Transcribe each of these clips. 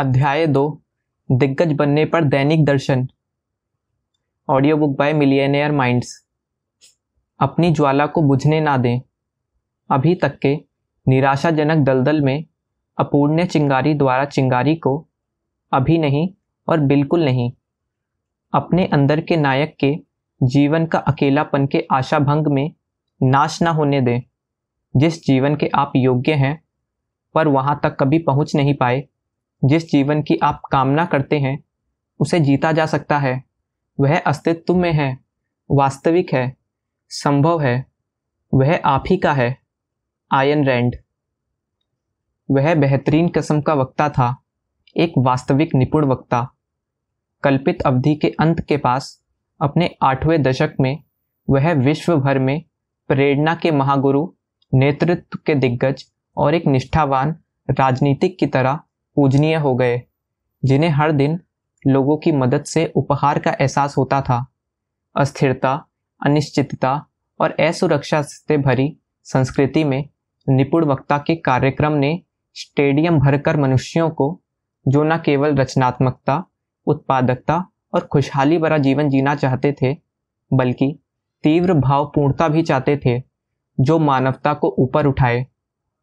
अध्याय दो दिग्गज बनने पर दैनिक दर्शन audio book by millionaire minds अपनी ज्वाला को बुझने ना दें अभी तक के निराशाजनक दलदल में अपूर्ण्य चिंगारी द्वारा चिंगारी को अभी नहीं और बिल्कुल नहीं अपने अंदर के नायक के जीवन का अकेलापन के आशा भंग में नाश ना होने दें जिस जीवन के आप योग्य हैं पर वहाँ तक कभी पहुँच नहीं पाए जिस जीवन की आप कामना करते हैं उसे जीता जा सकता है वह अस्तित्व में है वास्तविक है संभव है वह आप ही का है आयन रैंड वह बेहतरीन कस्म का वक्ता था एक वास्तविक निपुण वक्ता कल्पित अवधि के अंत के पास अपने आठवें दशक में वह विश्व भर में प्रेरणा के महागुरु नेतृत्व के दिग्गज और एक निष्ठावान राजनीतिक की तरह पूजनीय हो गए जिन्हें हर दिन लोगों की मदद से उपहार का एहसास होता था अस्थिरता अनिश्चितता और असुरक्षा से भरी संस्कृति में निपुण वक्ता के कार्यक्रम ने स्टेडियम भरकर मनुष्यों को जो न केवल रचनात्मकता उत्पादकता और खुशहाली भरा जीवन जीना चाहते थे बल्कि तीव्र भावपूर्णता भी चाहते थे जो मानवता को ऊपर उठाए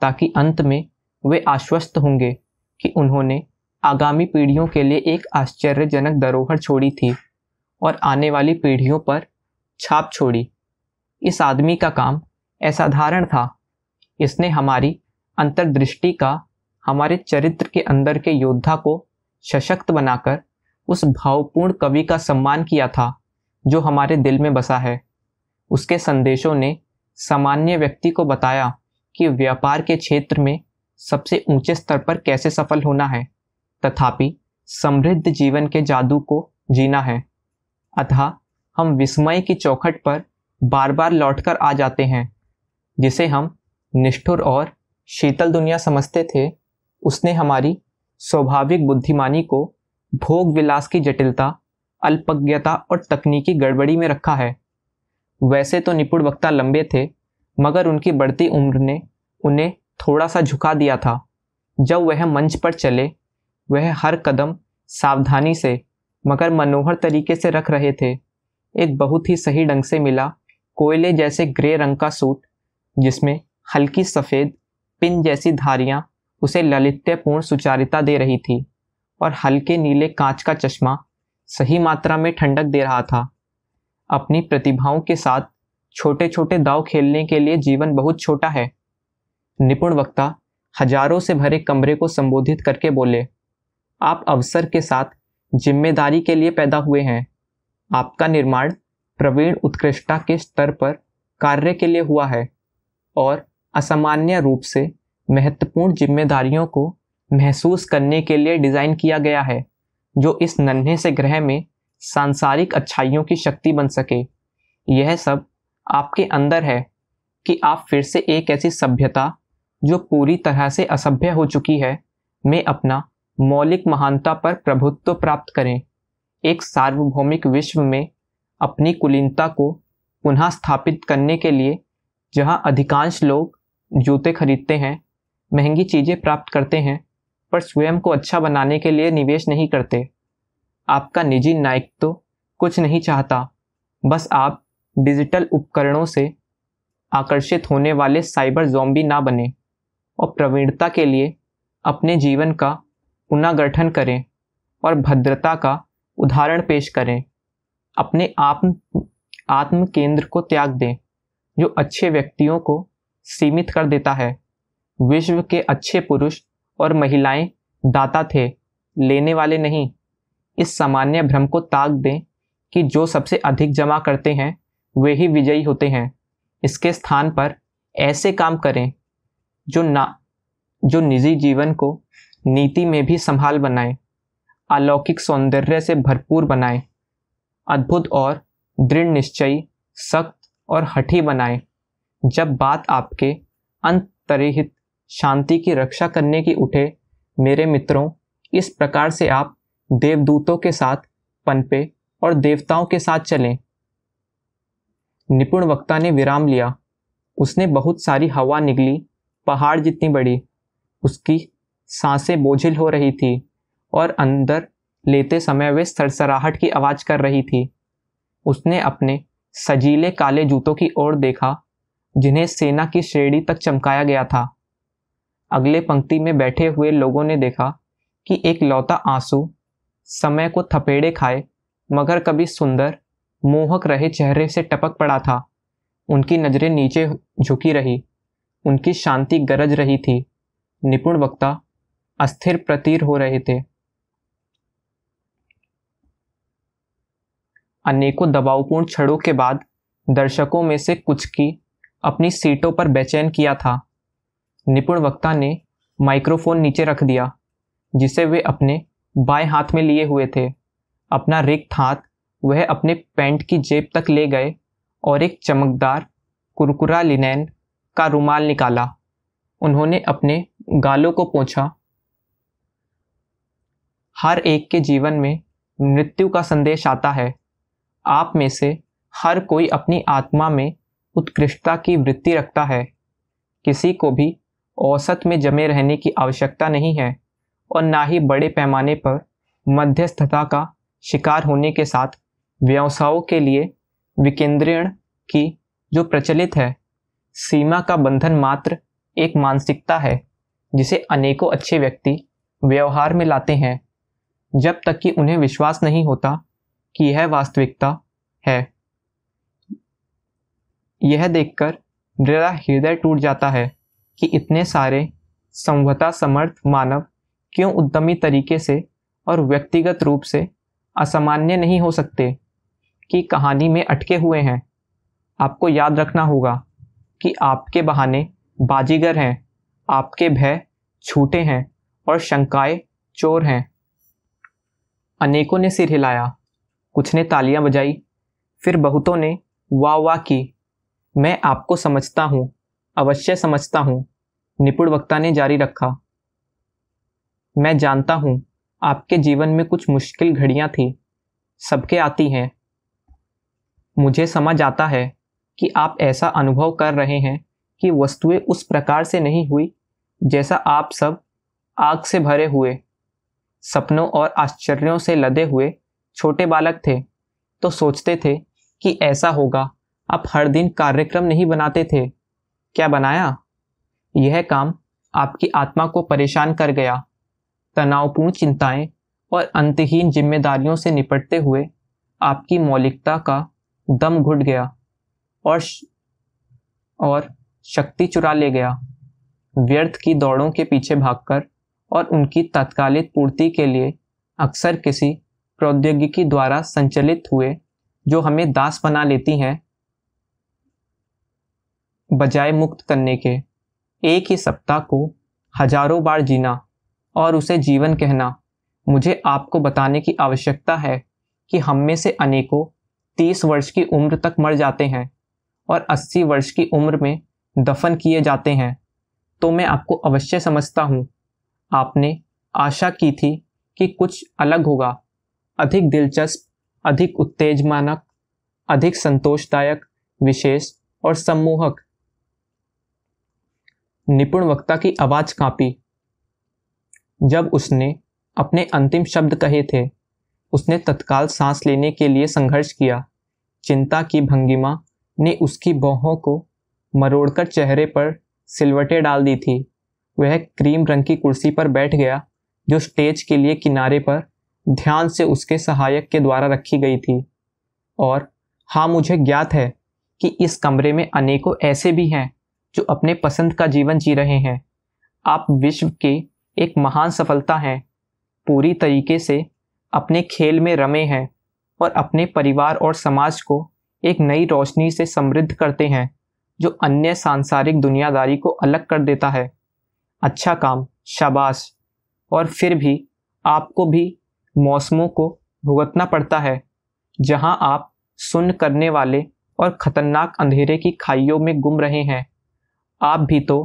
ताकि अंत में वे आश्वस्त होंगे कि उन्होंने आगामी पीढ़ियों के लिए एक आश्चर्यजनक धरोहर छोड़ी थी और आने वाली पीढ़ियों पर छाप छोड़ी इस आदमी का काम असाधारण था इसने हमारी अंतर्दृष्टि का हमारे चरित्र के अंदर के योद्धा को सशक्त बनाकर उस भावपूर्ण कवि का सम्मान किया था जो हमारे दिल में बसा है उसके संदेशों ने सामान्य व्यक्ति को बताया कि व्यापार के क्षेत्र में सबसे ऊंचे स्तर पर कैसे सफल होना है तथापि समृद्ध जीवन के जादू को जीना है अतः हम विस्मय की चौखट पर बार बार लौटकर आ जाते हैं जिसे हम निष्ठुर और शीतल दुनिया समझते थे उसने हमारी स्वाभाविक बुद्धिमानी को भोग विलास की जटिलता अल्पज्ञता और तकनीकी गड़बड़ी में रखा है वैसे तो निपुण वक्ता लंबे थे मगर उनकी बढ़ती उम्र ने उन्हें थोड़ा सा झुका दिया था जब वह मंच पर चले वह हर कदम सावधानी से मगर मनोहर तरीके से रख रहे थे एक बहुत ही सही ढंग से मिला कोयले जैसे ग्रे रंग का सूट जिसमें हल्की सफ़ेद पिन जैसी धारियां उसे ललित्यपूर्ण सुचारिता दे रही थी और हल्के नीले कांच का चश्मा सही मात्रा में ठंडक दे रहा था अपनी प्रतिभाओं के साथ छोटे छोटे दाव खेलने के लिए जीवन बहुत छोटा है निपुण वक्ता हजारों से भरे कमरे को संबोधित करके बोले आप अवसर के साथ जिम्मेदारी के लिए पैदा हुए हैं आपका निर्माण प्रवीण उत्कृष्टता के स्तर पर कार्य के लिए हुआ है और असामान्य रूप से महत्वपूर्ण जिम्मेदारियों को महसूस करने के लिए डिज़ाइन किया गया है जो इस नन्हे से ग्रह में सांसारिक अच्छाइयों की शक्ति बन सके यह सब आपके अंदर है कि आप फिर से एक ऐसी सभ्यता जो पूरी तरह से असभ्य हो चुकी है में अपना मौलिक महानता पर प्रभुत्व प्राप्त करें एक सार्वभौमिक विश्व में अपनी कुलीनता को पुनः स्थापित करने के लिए जहां अधिकांश लोग जूते खरीदते हैं महंगी चीज़ें प्राप्त करते हैं पर स्वयं को अच्छा बनाने के लिए निवेश नहीं करते आपका निजी नायक तो कुछ नहीं चाहता बस आप डिजिटल उपकरणों से आकर्षित होने वाले साइबर जोम्बी ना बने और प्रवीणता के लिए अपने जीवन का पुनर्गठन करें और भद्रता का उदाहरण पेश करें अपने आत्म आत्म केंद्र को त्याग दें जो अच्छे व्यक्तियों को सीमित कर देता है विश्व के अच्छे पुरुष और महिलाएं दाता थे लेने वाले नहीं इस सामान्य भ्रम को ताक दें कि जो सबसे अधिक जमा करते हैं वे ही विजयी होते हैं इसके स्थान पर ऐसे काम करें जो ना जो निजी जीवन को नीति में भी संभाल बनाए अलौकिक सौंदर्य से भरपूर बनाए अद्भुत और दृढ़ निश्चयी सख्त और हठी बनाए जब बात आपके अंतरिहित शांति की रक्षा करने की उठे मेरे मित्रों इस प्रकार से आप देवदूतों के साथ पनपे और देवताओं के साथ चलें निपुण वक्ता ने विराम लिया उसने बहुत सारी हवा निकली पहाड़ जितनी बड़ी उसकी सांसें बोझिल हो रही थी और अंदर लेते समय वे सरसराहट की आवाज़ कर रही थी उसने अपने सजीले काले जूतों की ओर देखा जिन्हें सेना की श्रेणी तक चमकाया गया था अगले पंक्ति में बैठे हुए लोगों ने देखा कि एक लौता आंसू समय को थपेड़े खाए मगर कभी सुंदर मोहक रहे चेहरे से टपक पड़ा था उनकी नज़रें नीचे झुकी रही उनकी शांति गरज रही थी निपुण वक्ता अस्थिर प्रतीर हो रहे थे अनेकों दबावपूर्ण छड़ों के बाद दर्शकों में से कुछ की अपनी सीटों पर बेचैन किया था निपुण वक्ता ने माइक्रोफोन नीचे रख दिया जिसे वे अपने बाएं हाथ में लिए हुए थे अपना रिक्त हाथ वह अपने पैंट की जेब तक ले गए और एक चमकदार कुरकुरा लिनैन का रुमाल निकाला उन्होंने अपने गालों को पोंछा हर एक के जीवन में मृत्यु का संदेश आता है आप में से हर कोई अपनी आत्मा में उत्कृष्टता की वृत्ति रखता है किसी को भी औसत में जमे रहने की आवश्यकता नहीं है और ना ही बड़े पैमाने पर मध्यस्थता का शिकार होने के साथ व्यवसायों के लिए विकेंद्रीण की जो प्रचलित है सीमा का बंधन मात्र एक मानसिकता है जिसे अनेकों अच्छे व्यक्ति व्यवहार में लाते हैं जब तक कि उन्हें विश्वास नहीं होता कि यह वास्तविकता है यह देखकर मेरा हृदय टूट जाता है कि इतने सारे संभता समर्थ मानव क्यों उद्यमी तरीके से और व्यक्तिगत रूप से असामान्य नहीं हो सकते कि कहानी में अटके हुए हैं आपको याद रखना होगा कि आपके बहाने बाजीगर हैं आपके भय छूटे हैं और शंकाएं चोर हैं अनेकों ने सिर हिलाया कुछ ने तालियां बजाई फिर बहुतों ने वाह वाह की मैं आपको समझता हूँ अवश्य समझता हूँ निपुण वक्ता ने जारी रखा मैं जानता हूँ आपके जीवन में कुछ मुश्किल घड़ियाँ थी सबके आती हैं मुझे समझ आता है कि आप ऐसा अनुभव कर रहे हैं कि वस्तुएं उस प्रकार से नहीं हुई जैसा आप सब आग से भरे हुए सपनों और आश्चर्यों से लदे हुए छोटे बालक थे तो सोचते थे कि ऐसा होगा आप हर दिन कार्यक्रम नहीं बनाते थे क्या बनाया यह काम आपकी आत्मा को परेशान कर गया तनावपूर्ण चिंताएं और अंतहीन जिम्मेदारियों से निपटते हुए आपकी मौलिकता का दम घुट गया और और शक्ति चुरा ले गया व्यर्थ की दौड़ों के पीछे भागकर और उनकी तत्कालिक पूर्ति के लिए अक्सर किसी प्रौद्योगिकी द्वारा संचालित हुए जो हमें दास बना लेती हैं बजाय मुक्त करने के एक ही सप्ताह को हजारों बार जीना और उसे जीवन कहना मुझे आपको बताने की आवश्यकता है कि हम में से अनेकों तीस वर्ष की उम्र तक मर जाते हैं और 80 वर्ष की उम्र में दफन किए जाते हैं तो मैं आपको अवश्य समझता हूँ आपने आशा की थी कि कुछ अलग होगा अधिक दिलचस्प अधिक उत्तेजमानक अधिक संतोषदायक विशेष और सम्मोहक निपुण वक्ता की आवाज कांपी जब उसने अपने अंतिम शब्द कहे थे उसने तत्काल सांस लेने के लिए संघर्ष किया चिंता की भंगिमा ने उसकी बहों को मरोड़कर चेहरे पर सिलवटे डाल दी थी वह क्रीम रंग की कुर्सी पर बैठ गया जो स्टेज के लिए किनारे पर ध्यान से उसके सहायक के द्वारा रखी गई थी और हाँ मुझे ज्ञात है कि इस कमरे में अनेकों ऐसे भी हैं जो अपने पसंद का जीवन जी रहे हैं आप विश्व के एक महान सफलता हैं पूरी तरीके से अपने खेल में रमे हैं और अपने परिवार और समाज को एक नई रोशनी से समृद्ध करते हैं जो अन्य सांसारिक दुनियादारी को अलग कर देता है अच्छा काम शाबाश और फिर भी आपको भी मौसमों को भुगतना पड़ता है जहां आप सुन करने वाले और ख़तरनाक अंधेरे की खाइयों में गुम रहे हैं आप भी तो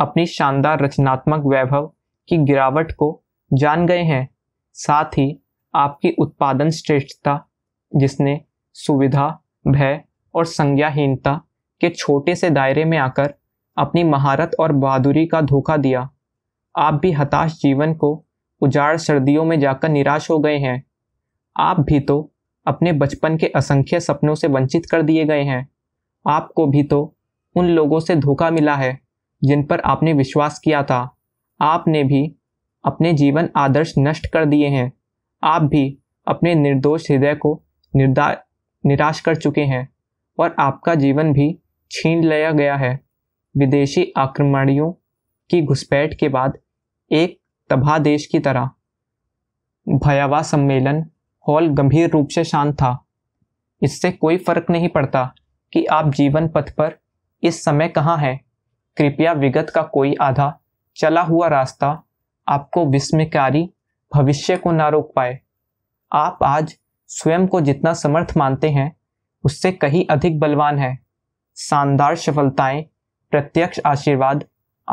अपनी शानदार रचनात्मक वैभव की गिरावट को जान गए हैं साथ ही आपकी उत्पादन श्रेष्ठता जिसने सुविधा भय और संज्ञाहीनता के छोटे से दायरे में आकर अपनी महारत और बहादुरी का धोखा दिया आप भी हताश जीवन को उजाड़ सर्दियों में जाकर निराश हो गए हैं आप भी तो अपने बचपन के असंख्य सपनों से वंचित कर दिए गए हैं आपको भी तो उन लोगों से धोखा मिला है जिन पर आपने विश्वास किया था आपने भी अपने जीवन आदर्श नष्ट कर दिए हैं आप भी अपने निर्दोष हृदय को निर्दा निराश कर चुके हैं और आपका जीवन भी छीन लिया गया है विदेशी आक्रमणियों की घुसपैठ के बाद एक तबाह देश की तरह भयावह सम्मेलन हॉल गंभीर रूप से शांत था इससे कोई फर्क नहीं पड़ता कि आप जीवन पथ पर इस समय कहाँ हैं कृपया विगत का कोई आधा चला हुआ रास्ता आपको विस्मयकारी भविष्य को ना रोक पाए आप आज स्वयं को जितना समर्थ मानते हैं उससे कहीं अधिक बलवान है शानदार सफलताएं प्रत्यक्ष आशीर्वाद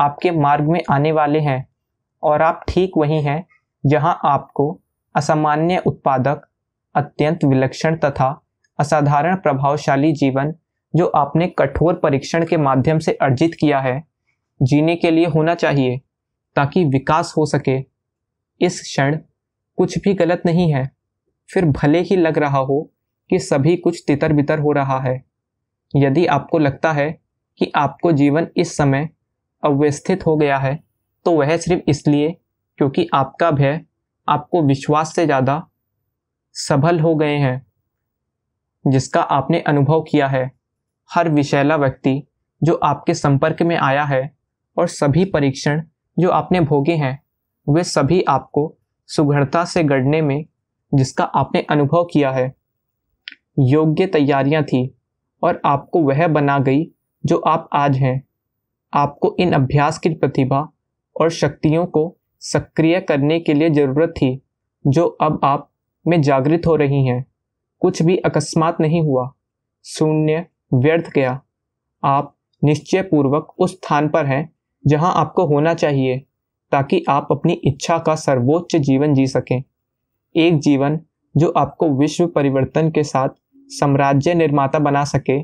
आपके मार्ग में आने वाले हैं और आप ठीक वहीं हैं जहां आपको असामान्य उत्पादक अत्यंत विलक्षण तथा असाधारण प्रभावशाली जीवन जो आपने कठोर परीक्षण के माध्यम से अर्जित किया है जीने के लिए होना चाहिए ताकि विकास हो सके इस क्षण कुछ भी गलत नहीं है फिर भले ही लग रहा हो कि सभी कुछ तितर बितर हो रहा है यदि आपको लगता है कि आपको जीवन इस समय अव्यवस्थित हो गया है तो वह सिर्फ इसलिए क्योंकि आपका भय आपको विश्वास से ज़्यादा सबल हो गए हैं जिसका आपने अनुभव किया है हर विषैला व्यक्ति जो आपके संपर्क में आया है और सभी परीक्षण जो आपने भोगे हैं वे सभी आपको सुगढ़ता से गढ़ने में जिसका आपने अनुभव किया है योग्य तैयारियां थी और आपको वह बना गई जो आप आज हैं आपको इन अभ्यास की प्रतिभा और शक्तियों को सक्रिय करने के लिए ज़रूरत थी जो अब आप में जागृत हो रही हैं कुछ भी अकस्मात नहीं हुआ शून्य व्यर्थ गया आप निश्चय पूर्वक उस स्थान पर हैं जहां आपको होना चाहिए ताकि आप अपनी इच्छा का सर्वोच्च जीवन जी सकें एक जीवन जो आपको विश्व परिवर्तन के साथ साम्राज्य निर्माता बना सके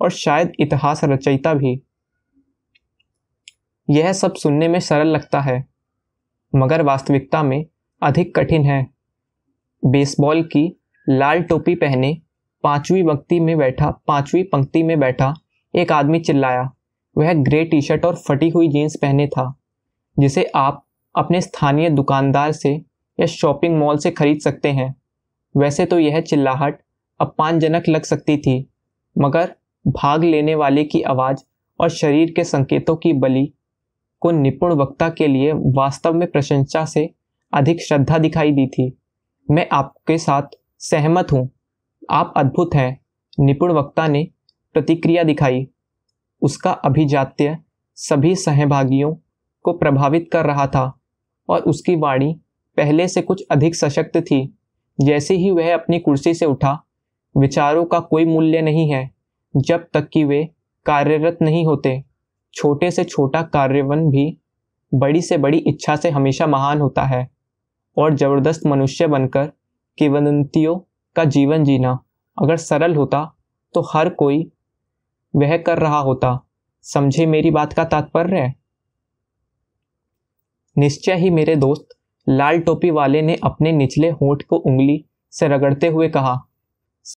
और शायद इतिहास रचयिता भी यह सब सुनने में सरल लगता है मगर वास्तविकता में अधिक कठिन है बेसबॉल की लाल टोपी पहने पांचवी व्यक्ति में बैठा पांचवी पंक्ति में बैठा एक आदमी चिल्लाया वह ग्रे टी शर्ट और फटी हुई जीन्स पहने था जिसे आप अपने स्थानीय दुकानदार से या शॉपिंग मॉल से खरीद सकते हैं वैसे तो यह चिल्लाहट अपमानजनक लग सकती थी मगर भाग लेने वाले की आवाज़ और शरीर के संकेतों की बलि को निपुण वक्ता के लिए वास्तव में प्रशंसा से अधिक श्रद्धा दिखाई दी थी मैं आपके साथ सहमत हूँ आप अद्भुत हैं निपुण वक्ता ने प्रतिक्रिया दिखाई उसका अभिजात्य सभी सहभागियों को प्रभावित कर रहा था और उसकी वाणी पहले से कुछ अधिक सशक्त थी जैसे ही वह अपनी कुर्सी से उठा विचारों का कोई मूल्य नहीं है जब तक कि वे कार्यरत नहीं होते छोटे से छोटा कार्यवन भी बड़ी से बड़ी इच्छा से हमेशा महान होता है और ज़बरदस्त मनुष्य बनकर किवदंतियों का जीवन जीना अगर सरल होता तो हर कोई वह कर रहा होता समझे मेरी बात का तात्पर्य निश्चय ही मेरे दोस्त लाल टोपी वाले ने अपने निचले होंठ को उंगली से रगड़ते हुए कहा